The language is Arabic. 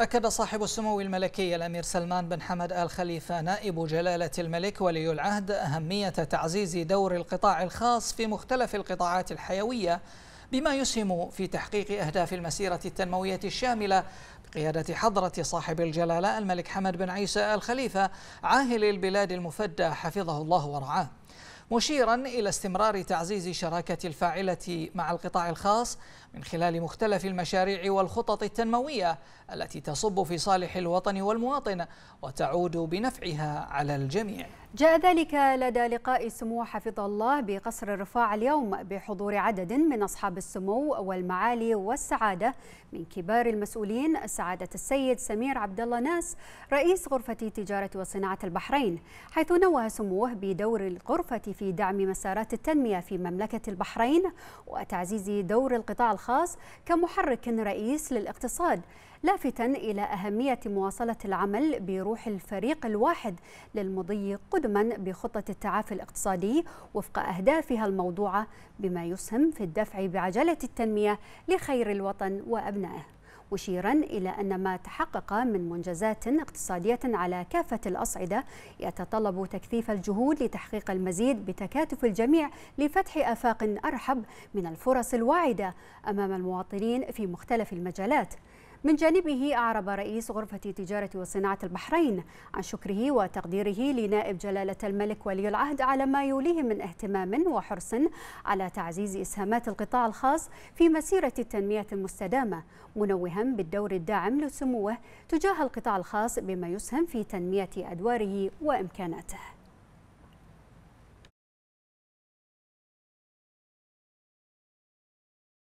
أكد صاحب السمو الملكي الأمير سلمان بن حمد آل خليفة نائب جلالة الملك ولي العهد أهمية تعزيز دور القطاع الخاص في مختلف القطاعات الحيوية بما يسهم في تحقيق أهداف المسيرة التنموية الشاملة بقيادة حضرة صاحب الجلالة الملك حمد بن عيسى آل خليفة عاهل البلاد المفدى حفظه الله ورعاه مشيرا إلى استمرار تعزيز شراكة الفاعلة مع القطاع الخاص من خلال مختلف المشاريع والخطط التنموية التي تصب في صالح الوطن والمواطن وتعود بنفعها على الجميع جاء ذلك لدى لقاء سمو حفظ الله بقصر الرفاع اليوم بحضور عدد من أصحاب السمو والمعالي والسعادة من كبار المسؤولين سعادة السيد سمير عبد الله ناس رئيس غرفة تجارة وصناعة البحرين حيث نوه سموه بدور الغرفة في دعم مسارات التنمية في مملكة البحرين وتعزيز دور القطاع الخاص كمحرك رئيس للاقتصاد لافتا إلى أهمية مواصلة العمل بروح الفريق الواحد للمضي قدما بخطة التعافي الاقتصادي وفق أهدافها الموضوعة بما يسهم في الدفع بعجلة التنمية لخير الوطن وأبنائه مشيرا إلى أن ما تحقق من منجزات اقتصادية على كافة الأصعدة يتطلب تكثيف الجهود لتحقيق المزيد بتكاتف الجميع لفتح آفاق أرحب من الفرص الواعدة أمام المواطنين في مختلف المجالات من جانبه أعرب رئيس غرفة تجارة وصناعة البحرين عن شكره وتقديره لنائب جلالة الملك ولي العهد على ما يوليه من اهتمام وحرص على تعزيز إسهامات القطاع الخاص في مسيرة التنمية المستدامة منوها بالدور الداعم لسموه تجاه القطاع الخاص بما يسهم في تنمية أدواره وإمكاناته